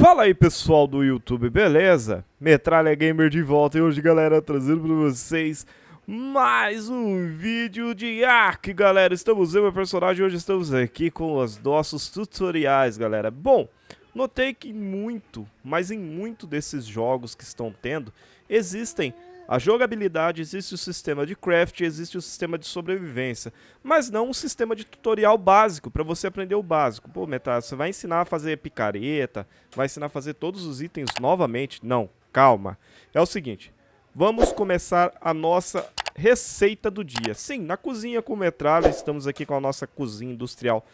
Fala aí pessoal do YouTube, beleza? Metralha Gamer de volta e hoje galera trazendo para vocês mais um vídeo de Ark galera Estamos eu, meu personagem, hoje estamos aqui com os nossos tutoriais galera Bom, notei que muito, mas em muito desses jogos que estão tendo, existem a jogabilidade, existe o sistema de craft, existe o sistema de sobrevivência, mas não um sistema de tutorial básico, para você aprender o básico. Pô, Metal, você vai ensinar a fazer picareta, vai ensinar a fazer todos os itens novamente? Não, calma. É o seguinte, vamos começar a nossa receita do dia. Sim, na cozinha com metralha, estamos aqui com a nossa cozinha industrial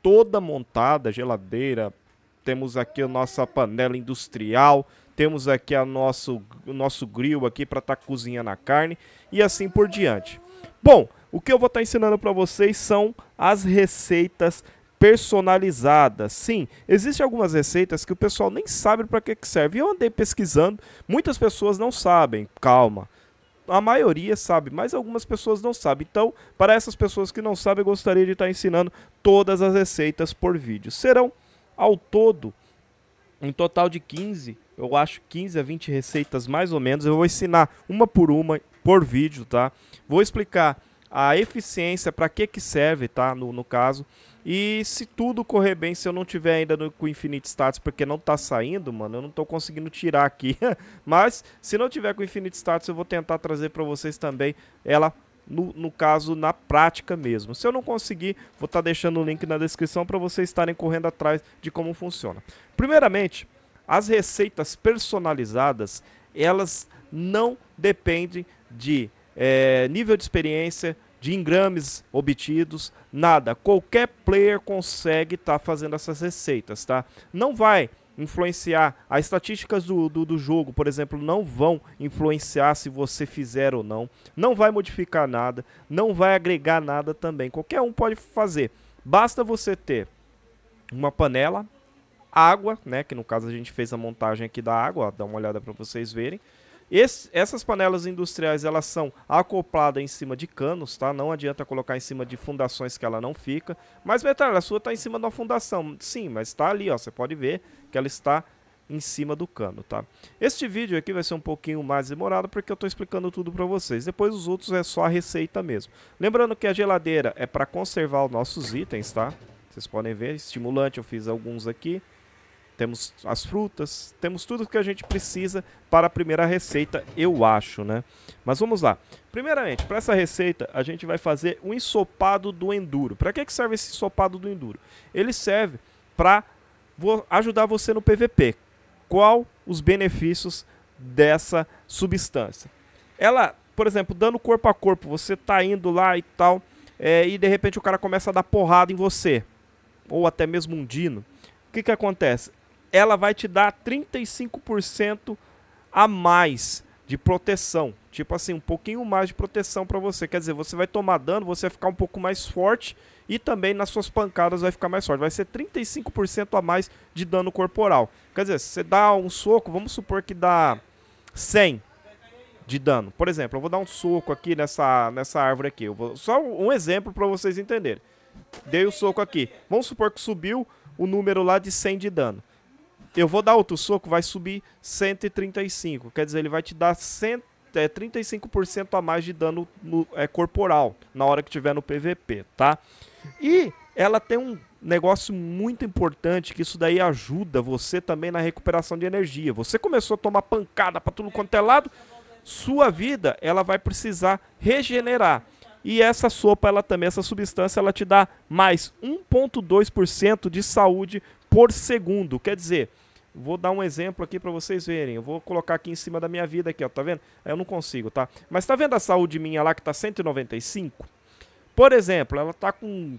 toda montada, geladeira, temos aqui a nossa panela industrial, temos aqui a nosso, o nosso grill aqui para estar tá cozinhando a carne e assim por diante. Bom, o que eu vou estar tá ensinando para vocês são as receitas personalizadas. Sim, existem algumas receitas que o pessoal nem sabe para que, que serve. Eu andei pesquisando, muitas pessoas não sabem. Calma. A maioria sabe, mas algumas pessoas não sabem. Então, para essas pessoas que não sabem, eu gostaria de estar tá ensinando todas as receitas por vídeo. Serão ao todo, um total de 15, eu acho 15 a 20 receitas mais ou menos. Eu vou ensinar uma por uma por vídeo, tá? Vou explicar a eficiência, para que que serve, tá? No, no caso. E se tudo correr bem, se eu não tiver ainda no, com Infinite Status, porque não tá saindo, mano, eu não tô conseguindo tirar aqui. Mas se não tiver com Infinite Status, eu vou tentar trazer para vocês também ela no, no caso, na prática mesmo. Se eu não conseguir, vou estar tá deixando o link na descrição para vocês estarem correndo atrás de como funciona. Primeiramente, as receitas personalizadas, elas não dependem de é, nível de experiência, de engrames obtidos, nada. Qualquer player consegue estar tá fazendo essas receitas, tá? Não vai influenciar. As estatísticas do, do, do, jogo, por exemplo, não vão influenciar se você fizer ou não. Não vai modificar nada, não vai agregar nada também. Qualquer um pode fazer. Basta você ter uma panela, água, né? Que no caso a gente fez a montagem aqui da água, ó, dá uma olhada para vocês verem. Esse, essas panelas industriais elas são acopladas em cima de canos, tá? Não adianta colocar em cima de fundações que ela não fica. Mas metralha, a sua está em cima de uma fundação, sim, mas está ali, ó. Você pode ver que ela está em cima do cano, tá? Este vídeo aqui vai ser um pouquinho mais demorado porque eu estou explicando tudo para vocês. Depois os outros é só a receita mesmo. Lembrando que a geladeira é para conservar os nossos itens, tá? Vocês podem ver, estimulante eu fiz alguns aqui temos as frutas, temos tudo que a gente precisa para a primeira receita, eu acho, né? Mas vamos lá. Primeiramente, para essa receita, a gente vai fazer o um ensopado do enduro. Para que, que serve esse ensopado do enduro? Ele serve para ajudar você no PVP. Qual os benefícios dessa substância? Ela, por exemplo, dando corpo a corpo, você tá indo lá e tal, é, e de repente o cara começa a dar porrada em você, ou até mesmo um dino. O que, que acontece? ela vai te dar 35% a mais de proteção. Tipo assim, um pouquinho mais de proteção para você. Quer dizer, você vai tomar dano, você vai ficar um pouco mais forte e também nas suas pancadas vai ficar mais forte. Vai ser 35% a mais de dano corporal. Quer dizer, se você dá um soco, vamos supor que dá 100 de dano. Por exemplo, eu vou dar um soco aqui nessa, nessa árvore aqui. Eu vou, só um exemplo para vocês entenderem. Dei o um soco aqui. Vamos supor que subiu o número lá de 100 de dano eu vou dar outro soco, vai subir 135. Quer dizer, ele vai te dar 100, 35% é, a mais de dano no, é, corporal na hora que tiver no PVP, tá? E ela tem um negócio muito importante que isso daí ajuda você também na recuperação de energia. Você começou a tomar pancada para tudo quanto é lado, sua vida ela vai precisar regenerar. E essa sopa, ela também, essa substância, ela te dá mais 1,2% de saúde por segundo. Quer dizer, vou dar um exemplo aqui para vocês verem. Eu vou colocar aqui em cima da minha vida aqui, ó, tá vendo? Eu não consigo, tá? Mas tá vendo a saúde minha lá que tá 195? Por exemplo, ela tá com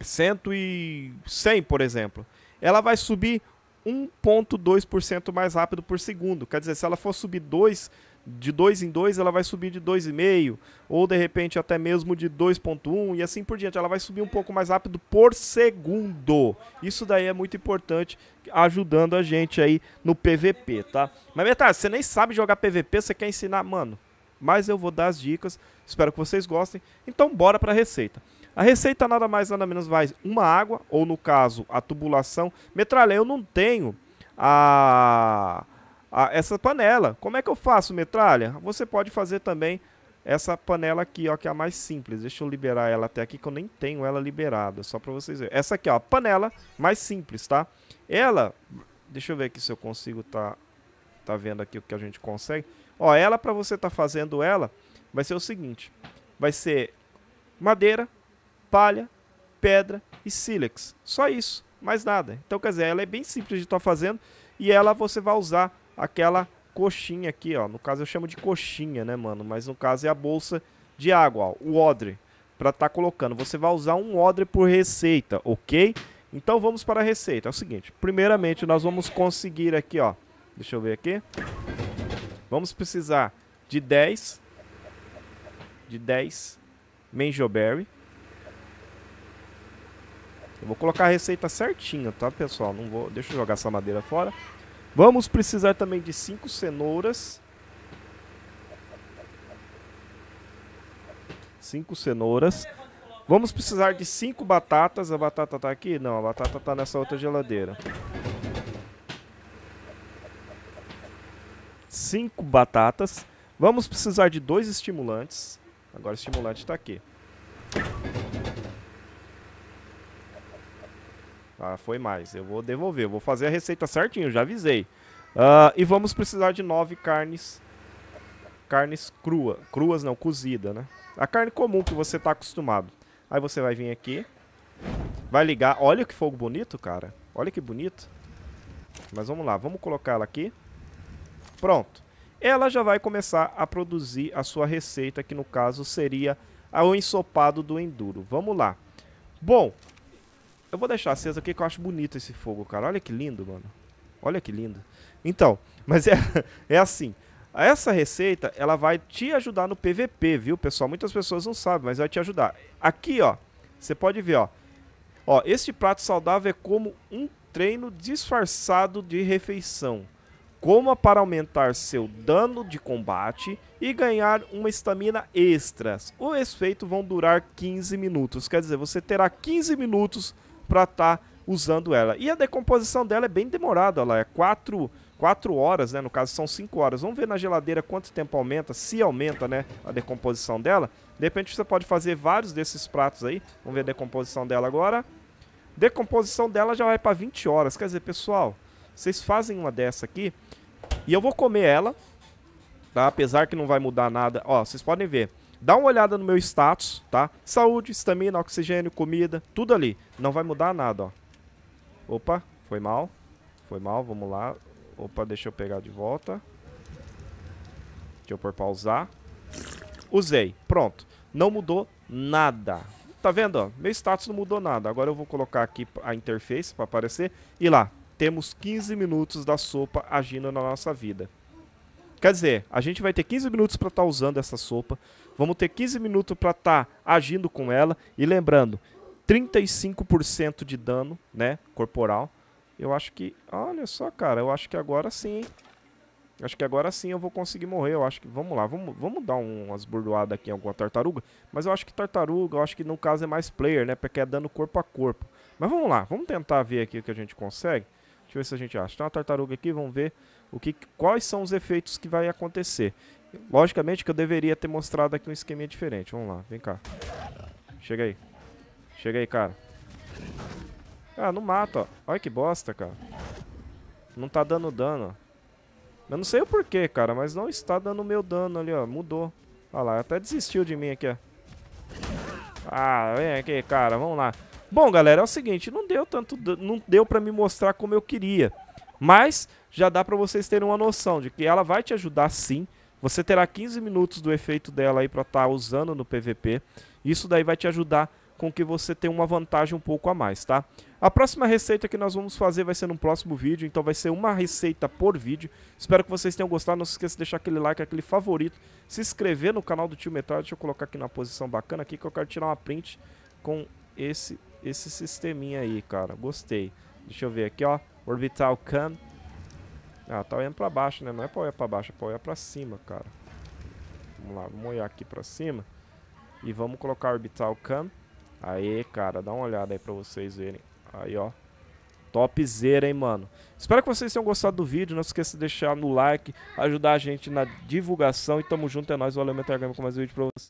100 e 100, por exemplo. Ela vai subir 1.2% mais rápido por segundo. Quer dizer, se ela for subir 2 de 2 em 2 ela vai subir de 2,5, ou de repente até mesmo de 2,1 e assim por diante. Ela vai subir um pouco mais rápido por segundo. Isso daí é muito importante, ajudando a gente aí no PVP, tá? Mas metade, você nem sabe jogar PVP, você quer ensinar, mano. Mas eu vou dar as dicas, espero que vocês gostem. Então bora para a receita. A receita nada mais nada menos vai uma água, ou no caso, a tubulação. Metralha, eu não tenho a a, ah, essa panela. Como é que eu faço, metralha? Você pode fazer também essa panela aqui, ó, que é a mais simples. Deixa eu liberar ela até aqui, que eu nem tenho ela liberada, só para vocês verem. Essa aqui, ó, a panela mais simples, tá? Ela, deixa eu ver aqui se eu consigo tá, tá vendo aqui o que a gente consegue. Ó, ela, para você tá fazendo ela, vai ser o seguinte. Vai ser madeira, palha, pedra e sílex. Só isso, mais nada. Então, quer dizer, ela é bem simples de estar tá fazendo e ela você vai usar aquela coxinha aqui, ó. No caso eu chamo de coxinha, né, mano? Mas no caso é a bolsa de água, ó, o odre, para estar tá colocando. Você vai usar um odre por receita, ok? Então vamos para a receita. É o seguinte, primeiramente nós vamos conseguir aqui, ó. Deixa eu ver aqui. Vamos precisar de 10 de 10 menjoberry Eu vou colocar a receita certinha, tá, pessoal? Não vou, deixa eu jogar essa madeira fora. Vamos precisar também de cinco cenouras. Cinco cenouras. Vamos precisar de cinco batatas. A batata tá aqui? Não, a batata tá nessa outra geladeira. Cinco batatas. Vamos precisar de dois estimulantes. Agora o estimulante está aqui. Ah, foi mais. Eu vou devolver. Eu vou fazer a receita certinho, já avisei. Uh, e vamos precisar de nove carnes. Carnes cruas. Cruas não, cozida, né? A carne comum que você tá acostumado. Aí você vai vir aqui. Vai ligar. Olha que fogo bonito, cara. Olha que bonito. Mas vamos lá. Vamos colocar ela aqui. Pronto. Ela já vai começar a produzir a sua receita, que no caso seria o ensopado do enduro. Vamos lá. Bom, eu vou deixar acesa aqui que eu acho bonito esse fogo, cara. Olha que lindo, mano. Olha que lindo. Então, mas é, é assim. Essa receita, ela vai te ajudar no PVP, viu, pessoal? Muitas pessoas não sabem, mas vai te ajudar. Aqui, ó, você pode ver, ó. Ó, este prato saudável é como um treino disfarçado de refeição. Coma para aumentar seu dano de combate e ganhar uma estamina extras. Os efeitos vão durar 15 minutos. Quer dizer, você terá 15 minutos para estar tá usando ela. E a decomposição dela é bem demorada, ela é 4 quatro horas, né? No caso são 5 horas. Vamos ver na geladeira quanto tempo aumenta, se aumenta, né, a decomposição dela. De repente você pode fazer vários desses pratos aí. Vamos ver a decomposição dela agora. Decomposição dela já vai para 20 horas. Quer dizer, pessoal, vocês fazem uma dessa aqui e eu vou comer ela, tá? Apesar que não vai mudar nada. Ó, vocês podem ver. Dá uma olhada no meu status, tá? Saúde, estamina, oxigênio, comida, tudo ali. Não vai mudar nada, ó. Opa, foi mal. Foi mal, vamos lá. Opa, deixa eu pegar de volta. Deixa eu por pausar. Usei, pronto. Não mudou nada. Tá vendo, ó? Meu status não mudou nada. Agora eu vou colocar aqui a interface para aparecer. E lá, temos 15 minutos da sopa agindo na nossa vida. Quer dizer, a gente vai ter 15 minutos para estar tá usando essa sopa, vamos ter 15 minutos para estar tá agindo com ela e lembrando, 35% de dano, né, corporal. Eu acho que, olha só, cara, eu acho que agora sim, Acho que agora sim eu vou conseguir morrer. Eu acho que. Vamos lá, vamos, vamos dar umas burdoadas aqui em alguma tartaruga. Mas eu acho que tartaruga, eu acho que no caso é mais player, né? Porque é dando corpo a corpo. Mas vamos lá, vamos tentar ver aqui o que a gente consegue. Deixa eu ver se a gente acha. Tem uma tartaruga aqui, vamos ver o que, quais são os efeitos que vai acontecer. Logicamente que eu deveria ter mostrado aqui um esqueminha diferente. Vamos lá, vem cá. Chega aí. Chega aí, cara. Ah, não mata, ó. Olha que bosta, cara. Não tá dando dano, ó. Eu não sei o porquê, cara, mas não está dando meu dano ali, ó. Mudou. Olha lá, até desistiu de mim aqui, ó. Ah, vem aqui, cara. Vamos lá. Bom, galera, é o seguinte, não deu tanto, não deu para me mostrar como eu queria, mas já dá para vocês terem uma noção de que ela vai te ajudar sim. Você terá 15 minutos do efeito dela aí para estar tá usando no PVP. Isso daí vai te ajudar com que você tenha uma vantagem um pouco a mais, tá? A próxima receita que nós vamos fazer vai ser no próximo vídeo, então vai ser uma receita por vídeo. Espero que vocês tenham gostado, não se esqueça de deixar aquele like, aquele favorito, se inscrever no canal do Tio Metal, deixa eu colocar aqui na posição bacana aqui que eu quero tirar uma print com esse esse sisteminha aí, cara. Gostei. Deixa eu ver aqui, ó. Orbital Cam. Ah, tá olhando pra baixo, né? Não é pra olhar pra baixo, é pra olhar pra cima, cara. Vamos lá, vamos olhar aqui pra cima. E vamos colocar Orbital Cam. Aê, cara, dá uma olhada aí pra vocês verem. Aí, ó. Topzera, hein, mano. Espero que vocês tenham gostado do vídeo. Não se esqueça de deixar no like, ajudar a gente na divulgação. E tamo junto, é nóis. Valeu, Metal Game, com mais um vídeo pra vocês.